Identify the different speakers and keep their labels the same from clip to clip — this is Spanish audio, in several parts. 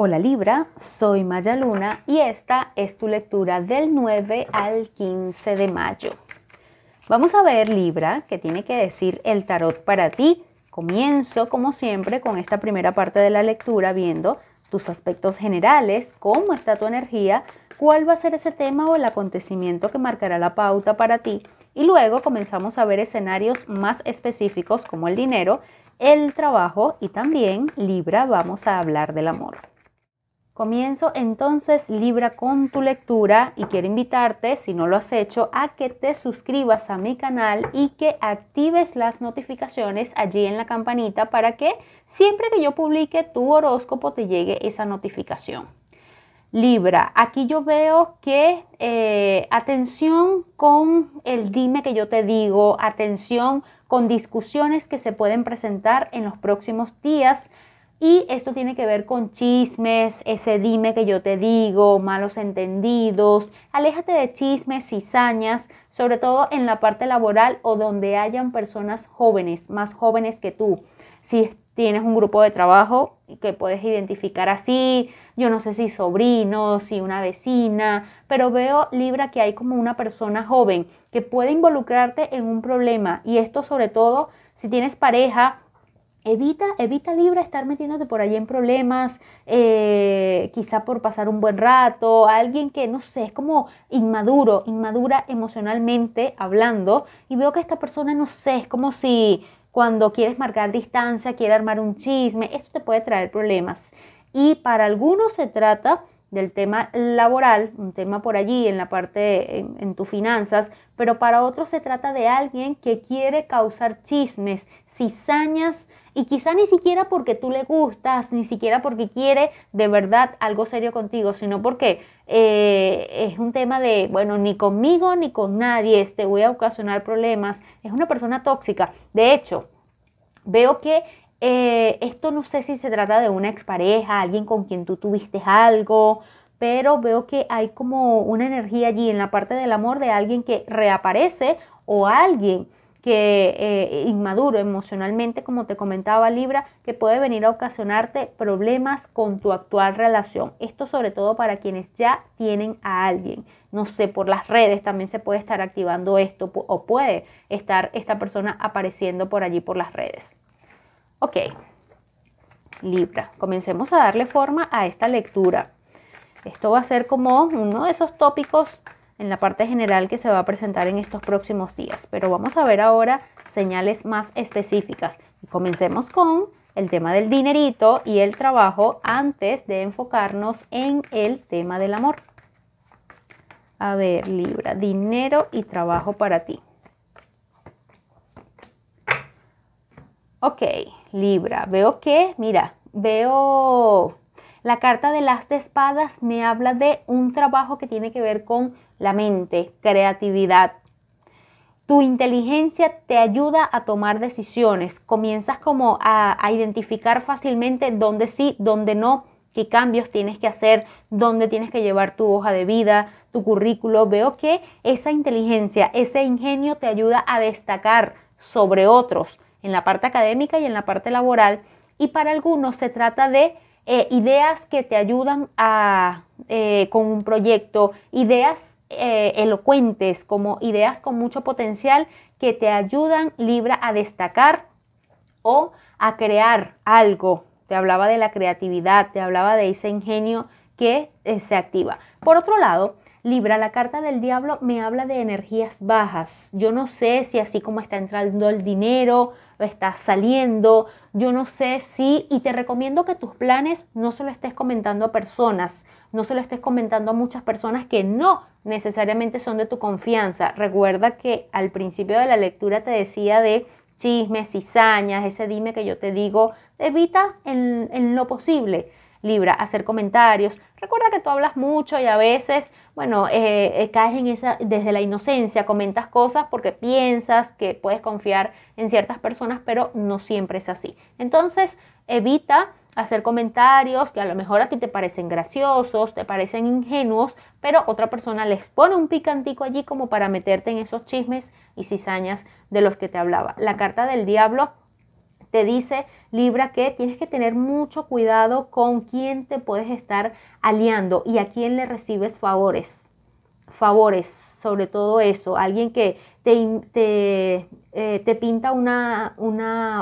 Speaker 1: Hola Libra, soy Maya Luna y esta es tu lectura del 9 al 15 de mayo. Vamos a ver Libra, qué tiene que decir el tarot para ti. Comienzo como siempre con esta primera parte de la lectura viendo tus aspectos generales, cómo está tu energía, cuál va a ser ese tema o el acontecimiento que marcará la pauta para ti. Y luego comenzamos a ver escenarios más específicos como el dinero, el trabajo y también Libra vamos a hablar del amor. Comienzo entonces Libra con tu lectura y quiero invitarte, si no lo has hecho, a que te suscribas a mi canal y que actives las notificaciones allí en la campanita para que siempre que yo publique tu horóscopo te llegue esa notificación. Libra, aquí yo veo que eh, atención con el dime que yo te digo, atención con discusiones que se pueden presentar en los próximos días y esto tiene que ver con chismes, ese dime que yo te digo, malos entendidos. Aléjate de chismes, cizañas, sobre todo en la parte laboral o donde hayan personas jóvenes, más jóvenes que tú. Si tienes un grupo de trabajo que puedes identificar así, yo no sé si sobrinos, si una vecina, pero veo Libra que hay como una persona joven que puede involucrarte en un problema y esto sobre todo si tienes pareja Evita, evita Libra estar metiéndote por allí en problemas, eh, quizá por pasar un buen rato, alguien que, no sé, es como inmaduro, inmadura emocionalmente hablando, y veo que esta persona, no sé, es como si cuando quieres marcar distancia, quiere armar un chisme, esto te puede traer problemas. Y para algunos se trata del tema laboral, un tema por allí en la parte, en, tus finanzas, pero para otros se trata de alguien que quiere causar chismes, cizañas, y quizá ni siquiera porque tú le gustas, ni siquiera porque quiere de verdad algo serio contigo, sino porque eh, es un tema de, bueno, ni conmigo ni con nadie te voy a ocasionar problemas, es una persona tóxica. De hecho, veo que eh, esto no sé si se trata de una expareja, alguien con quien tú tuviste algo, pero veo que hay como una energía allí en la parte del amor de alguien que reaparece o alguien que eh, inmaduro emocionalmente, como te comentaba Libra, que puede venir a ocasionarte problemas con tu actual relación. Esto sobre todo para quienes ya tienen a alguien. No sé, por las redes también se puede estar activando esto o puede estar esta persona apareciendo por allí por las redes. Ok, Libra, comencemos a darle forma a esta lectura. Esto va a ser como uno de esos tópicos en la parte general que se va a presentar en estos próximos días, pero vamos a ver ahora señales más específicas. comencemos con el tema del dinerito y el trabajo antes de enfocarnos en el tema del amor. A ver, Libra, dinero y trabajo para ti. Ok, Libra, veo que, mira, veo la carta de las de espadas me habla de un trabajo que tiene que ver con la mente, creatividad. Tu inteligencia te ayuda a tomar decisiones. Comienzas como a, identificar fácilmente dónde sí, dónde no, qué cambios tienes que hacer, dónde tienes que llevar tu hoja de vida, tu currículo. Veo que esa inteligencia, ese ingenio te ayuda a destacar sobre otros en la parte académica y en la parte laboral. Y para algunos se trata de eh, ideas que te ayudan a, eh, con un proyecto, ideas eh, elocuentes, como ideas con mucho potencial que te ayudan, Libra, a destacar o a crear algo. Te hablaba de la creatividad, te hablaba de ese ingenio que se activa. Por otro lado, Libra, la carta del diablo me habla de energías bajas. Yo no sé si así como está entrando el dinero, estás saliendo, yo no sé si, y te recomiendo que tus planes no se lo estés comentando a personas, no se lo estés comentando a muchas personas que no necesariamente son de tu confianza. Recuerda que al principio de la lectura te decía de chismes, cizañas, ese dime que yo te digo, evita en, en lo posible Libra, hacer comentarios. Recuerda que tú hablas mucho y a veces, bueno, eh, eh, caes en esa, desde la inocencia, comentas cosas porque piensas que puedes confiar en ciertas personas, pero no siempre es así. Entonces, evita hacer comentarios que a lo mejor a ti te parecen graciosos, te parecen ingenuos, pero otra persona les pone un picantico allí como para meterte en esos chismes y cizañas de los que te hablaba. La carta del diablo te dice Libra que tienes que tener mucho cuidado con quién te puedes estar aliando y a quién le recibes favores. Favores, sobre todo eso. Alguien que te, eh, te, pinta una,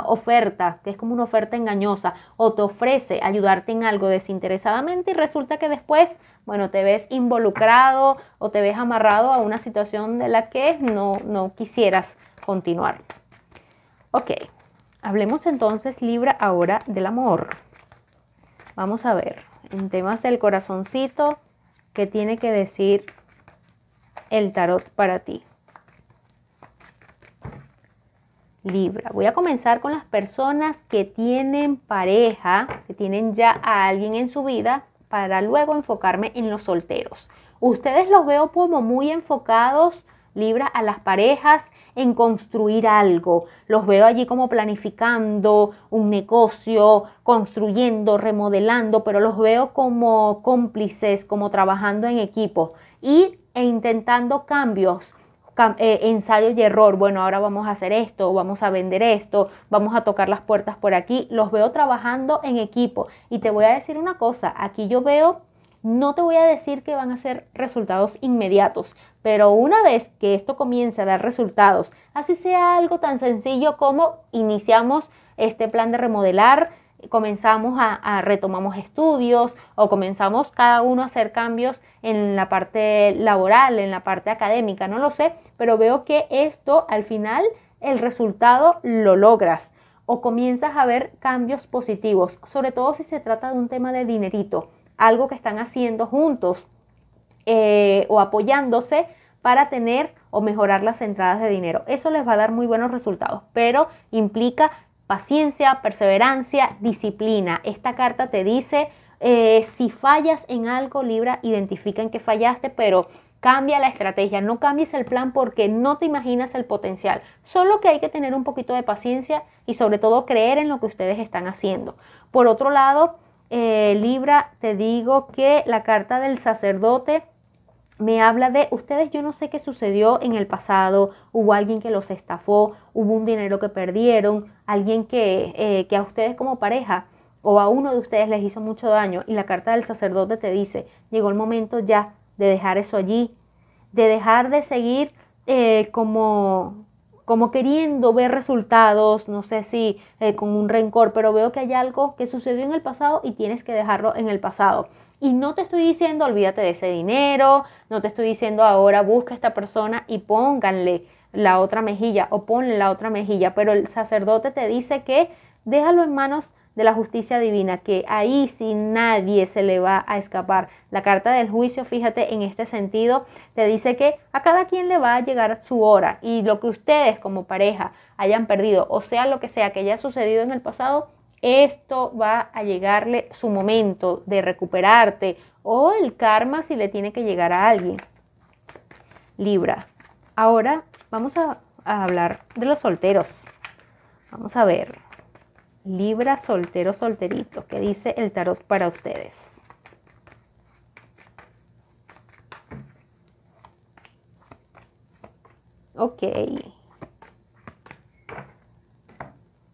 Speaker 1: oferta, que es como una oferta engañosa, o te ofrece ayudarte en algo desinteresadamente y resulta que después, bueno, te ves involucrado o te ves amarrado a una situación de la que no, no quisieras continuar. Ok. Hablemos entonces, Libra, ahora del amor. Vamos a ver, en temas del corazoncito, ¿qué tiene que decir el tarot para ti? Libra. Voy a comenzar con las personas que tienen pareja, que tienen ya a alguien en su vida, para luego enfocarme en los solteros. Ustedes los veo como muy enfocados Libra a las parejas en construir algo. Los veo allí como planificando un negocio, construyendo, remodelando, pero los veo como cómplices, como trabajando en equipo y, e intentando cambios. ensayos eh, ensayo y error, bueno, ahora vamos a hacer esto, vamos a vender esto, vamos a tocar las puertas por aquí, los veo trabajando en equipo. Y te voy a decir una cosa, aquí yo veo no te voy a decir que van a ser resultados inmediatos, pero una vez que esto comience a dar resultados, así sea algo tan sencillo como iniciamos este plan de remodelar, comenzamos a, retomamos estudios o comenzamos cada uno a hacer cambios en la parte laboral, en la parte académica, no lo sé, pero veo que esto al final el resultado lo logras o comienzas a ver cambios positivos, sobre todo si se trata de un tema de dinerito algo que están haciendo juntos eh, o apoyándose para tener o mejorar las entradas de dinero. Eso les va a dar muy buenos resultados, pero implica paciencia, perseverancia, disciplina. Esta carta te dice, eh, si fallas en algo, Libra, identifica en que fallaste, pero cambia la estrategia, no cambies el plan porque no te imaginas el potencial. Solo que hay que tener un poquito de paciencia y sobre todo creer en lo que ustedes están haciendo. Por otro lado, eh, Libra, te digo que la carta del sacerdote me habla de ustedes, yo no sé qué sucedió en el pasado, hubo alguien que los estafó, hubo un dinero que perdieron, alguien eh, que, a ustedes como pareja o a uno de ustedes les hizo mucho daño y la carta del sacerdote te dice, llegó el momento ya de dejar eso allí, de dejar de seguir eh, como, como queriendo ver resultados, no sé si eh, con un rencor, pero veo que hay algo que sucedió en el pasado y tienes que dejarlo en el pasado. Y no te estoy diciendo olvídate de ese dinero, no te estoy diciendo ahora busca a esta persona y pónganle la otra mejilla o ponle la otra mejilla, pero el sacerdote te dice que déjalo en manos de la justicia divina, que ahí sí nadie se le va a escapar. La carta del juicio, fíjate, en este sentido, te dice que a cada quien le va a llegar su hora y lo que ustedes como pareja hayan perdido, o sea, lo que sea que haya sucedido en el pasado, esto va a llegarle su momento de recuperarte o el karma si le tiene que llegar a alguien. Libra. Ahora vamos a, a hablar de los solteros. Vamos a ver. Libra, soltero, solterito. ¿Qué dice el tarot para ustedes? Ok.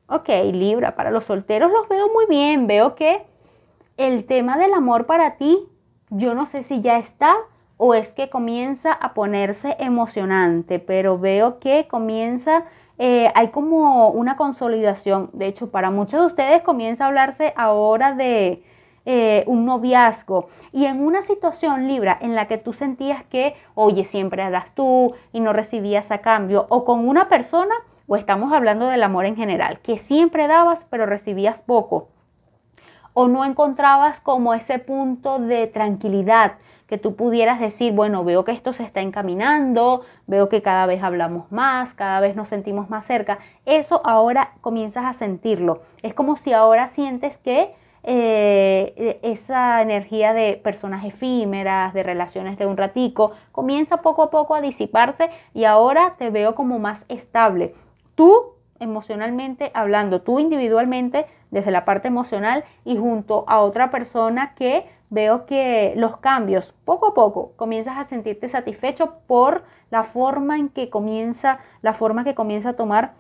Speaker 1: Ok, Libra, para los solteros los veo muy bien. Veo que el tema del amor para ti, yo no sé si ya está o es que comienza a ponerse emocionante, pero veo que comienza eh, hay como una consolidación. De hecho, para muchos de ustedes comienza a hablarse ahora de eh, un noviazgo y en una situación libra en la que tú sentías que, oye, siempre eras tú y no recibías a cambio, o con una persona, o estamos hablando del amor en general, que siempre dabas pero recibías poco, o no encontrabas como ese punto de tranquilidad que tú pudieras decir, bueno, veo que esto se está encaminando, veo que cada vez hablamos más, cada vez nos sentimos más cerca. Eso ahora comienzas a sentirlo. Es como si ahora sientes que eh, e, esa energía de personas efímeras, de relaciones de un ratico, comienza poco a poco a disiparse y ahora te veo como más estable. Tú emocionalmente hablando, tú individualmente desde la parte emocional y junto a otra persona que veo que los cambios poco a poco comienzas a sentirte satisfecho por la forma en que comienza, la forma que comienza a tomar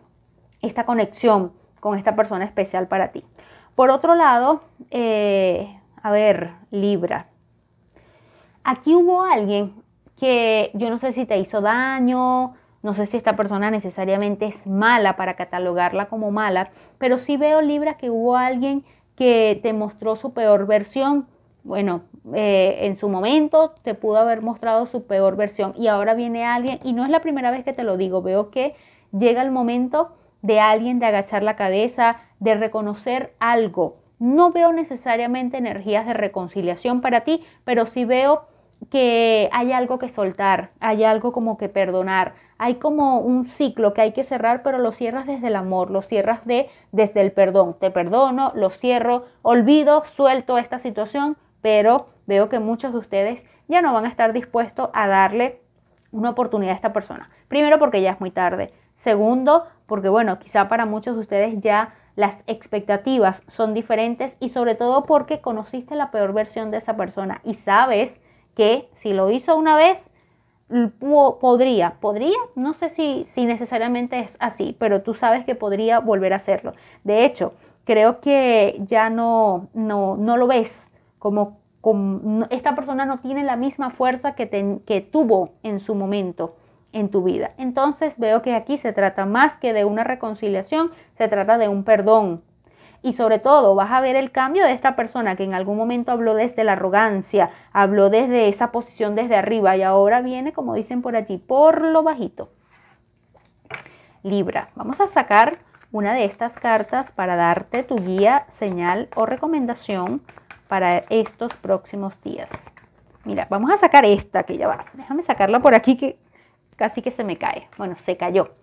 Speaker 1: esta conexión con esta persona especial para ti. Por otro lado, eh, a ver, Libra. Aquí hubo alguien que yo no sé si te hizo daño, no sé si esta persona necesariamente es mala para catalogarla como mala, pero sí veo Libra que hubo alguien que te mostró su peor versión, bueno, eh, en su momento te pudo haber mostrado su peor versión y ahora viene alguien, y no es la primera vez que te lo digo, veo que llega el momento de alguien de agachar la cabeza, de reconocer algo. No veo necesariamente energías de reconciliación para ti, pero sí veo que hay algo que soltar, hay algo como que perdonar, hay como un ciclo que hay que cerrar, pero lo cierras desde el amor, lo cierras de, desde el perdón. Te perdono, lo cierro, olvido, suelto esta situación pero veo que muchos de ustedes ya no van a estar dispuestos a darle una oportunidad a esta persona. Primero porque ya es muy tarde. Segundo, porque bueno, quizá para muchos de ustedes ya las expectativas son diferentes y sobre todo porque conociste la peor versión de esa persona y sabes que si lo hizo una vez, podría, podría, no sé si, si necesariamente es así, pero tú sabes que podría volver a hacerlo. De hecho, creo que ya no, no, no lo ves como, esta persona no tiene la misma fuerza que, que tuvo en su momento en tu vida. Entonces veo que aquí se trata más que de una reconciliación, se trata de un perdón. Y sobre todo vas a ver el cambio de esta persona que en algún momento habló desde la arrogancia, habló desde esa posición desde arriba y ahora viene, como dicen por allí, por lo bajito. Libra, vamos a sacar una de estas cartas para darte tu guía, señal o recomendación para estos próximos días. Mira, vamos a sacar esta que ya va. Déjame sacarla por aquí que casi que se me cae. Bueno, se cayó.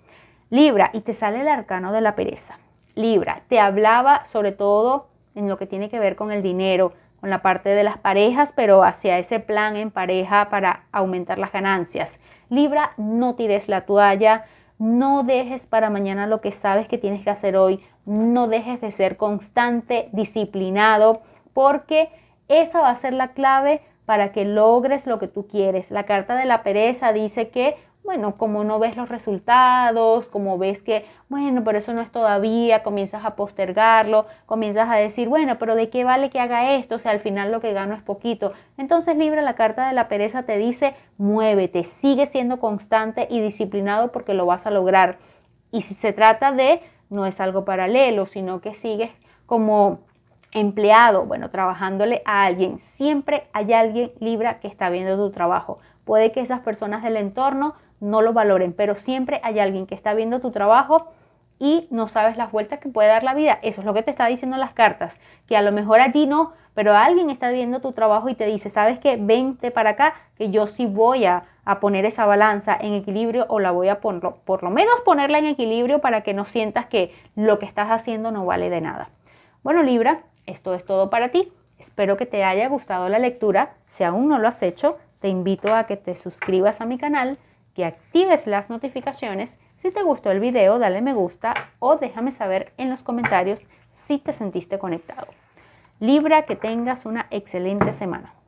Speaker 1: Libra, y te sale el arcano de la pereza. Libra, te hablaba sobre todo en lo que tiene que ver con el dinero, con la parte de las parejas, pero hacia ese plan en pareja para aumentar las ganancias. Libra, no tires la toalla, no dejes para mañana lo que sabes que tienes que hacer hoy, no dejes de ser constante, disciplinado, porque esa va a ser la clave para que logres lo que tú quieres. La carta de la pereza dice que, bueno, como no ves los resultados, como ves que, bueno, pero eso no es todavía, comienzas a postergarlo, comienzas a decir, bueno, pero ¿de qué vale que haga esto? O sea, al final lo que gano es poquito. Entonces Libra, la carta de la pereza te dice, muévete, sigue siendo constante y disciplinado porque lo vas a lograr. Y si se trata de, no es algo paralelo, sino que sigues como empleado, bueno, trabajándole a alguien, siempre hay alguien Libra que está viendo tu trabajo. Puede que esas personas del entorno no lo valoren, pero siempre hay alguien que está viendo tu trabajo y no sabes las vueltas que puede dar la vida. Eso es lo que te está diciendo las cartas, que a lo mejor allí no, pero alguien está viendo tu trabajo y te dice, sabes qué, vente para acá, que yo sí voy a, a poner esa balanza en equilibrio o la voy a poner, por lo menos ponerla en equilibrio para que no sientas que lo que estás haciendo no vale de nada. Bueno, Libra, esto es todo para ti. Espero que te haya gustado la lectura. Si aún no lo has hecho, te invito a que te suscribas a mi canal, que actives las notificaciones. Si te gustó el video, dale me gusta o déjame saber en los comentarios si te sentiste conectado. Libra, que tengas una excelente semana.